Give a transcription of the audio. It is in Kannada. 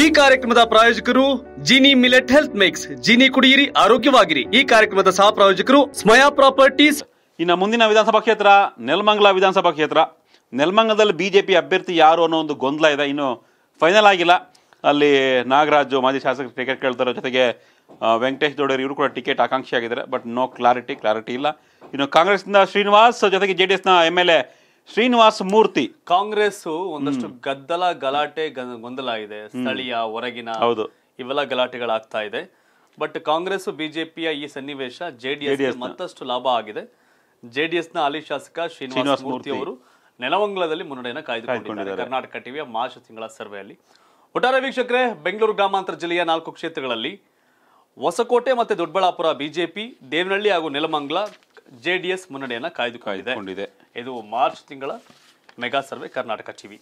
ಈ ಕಾರ್ಯಕ್ರಮದ ಪ್ರಾಯೋಜಕರು Jini millet health mix Jini ಕುಡಿಯಿರಿ ಆರೋಗ್ಯವಾಗಿರಿ ಈ ಕಾರ್ಯಕ್ರಮದ ಸಹ ಪ್ರಾಯೋಜಕರು ಸ್ಮಯಾ ಪ್ರಾಪರ್ಟೀಸ್ ಇನ್ನು ಮುಂದಿನ ವಿಧಾನಸಭಾ ಕ್ಷೇತ್ರ ನೆಲಮಂಗಲ ವಿಧಾನಸಭಾ ಕ್ಷೇತ್ರ ನೆಲಮಂಗಲದಲ್ಲಿ ಬಿಜೆಪಿ ಅಭ್ಯರ್ಥಿ ಯಾರು ಅನ್ನೋ ಒಂದು ಗೊಂದಲ ಇದೆ ಇನ್ನು ಫೈನಲ್ ಆಗಿಲ್ಲ ಅಲ್ಲಿ ನಾಗರಾಜು ಮಾಜಿ ಶಾಸಕ ಟಿಕೆಟ್ ಕೇಳ್ತಾರ ಜೊತೆಗೆ ವೆಂಕಟೇಶ್ ದೊಡ್ಡರು ಇವರು ಕೂಡ ಟಿಕೆಟ್ ಆಕಾಂಕ್ಷಿ ಆಗಿದ್ದಾರೆ ಬಟ್ ನೋ ಕ್ಲಾರಿಟಿ ಕ್ಲಾರಿಟಿ ಇಲ್ಲ ಇನ್ನು ಕಾಂಗ್ರೆಸ್ನಿಂದ ಶ್ರೀನಿವಾಸ್ ಜೊತೆಗೆ ಜೆ ಡಿ ಎಸ್ನ M L A Srinivasa Murthy Congress ಒಂದಷ್ಟು ಗದ್ದಲ ಗಲಾಟೆ ಗೊಂದಲ ಇದೆ ಸ್ಥಳೀಯ ಹೊರಗಿನ ಹೌದು ಇವೆಲ್ಲ ಗಲಾಟೆಗಳಾಗ್ತಾ ಇದೆ ಬಟ್ ಕಾಂಗ್ರೆಸ್ ಬಿಜೆಪಿಯ ಈ ಸನ್ನಿವೇಶ ಜೆಡಿಎಸ್ ಮತ್ತಷ್ಟು ಲಾಭ ಆಗಿದೆ ನ ಹಾಲಿ ಶಾಸಕ ಶ್ರೀನಿವಾಸ ಮೂರ್ತಿ ಅವರು ನೆಲಮಂಗಲದಲ್ಲಿ ಮುನ್ನಡೆಯನ್ನು ಕಾಯ್ದುಕೊಂಡಿದ್ದಾರೆ ಕರ್ನಾಟಕ ಟಿವಿಯ ಮಾರ್ಚ್ ತಿಂಗಳ ಸರ್ವೆಯಲ್ಲಿ ಒಟ್ಟಾರೆ ವೀಕ್ಷಕರೇ ಬೆಂಗಳೂರು ಗ್ರಾಮಾಂತರ ಜಿಲ್ಲೆಯ ನಾಲ್ಕು ಕ್ಷೇತ್ರಗಳಲ್ಲಿ ಹೊಸಕೋಟೆ ಮತ್ತು ದೊಡ್ಡಬಳ್ಳಾಪುರ ಬಿಜೆಪಿ ದೇವನಹಳ್ಳಿ ಹಾಗೂ ನೆಲಮಂಗ್ಲ ಜೆಡಿಎಸ್ ಮುನ್ನಡೆಯನ್ನು ಕಾಯ್ದುಕೊಂಡಿದೆ ಕಾಯ್ದುಕೊಂಡಿದೆ ಇದು ಮಾರ್ಚ್ ತಿಂಗಳ ಮೆಗಾ ಸರ್ವೆ ಕರ್ನಾಟಕ ಟಿವಿ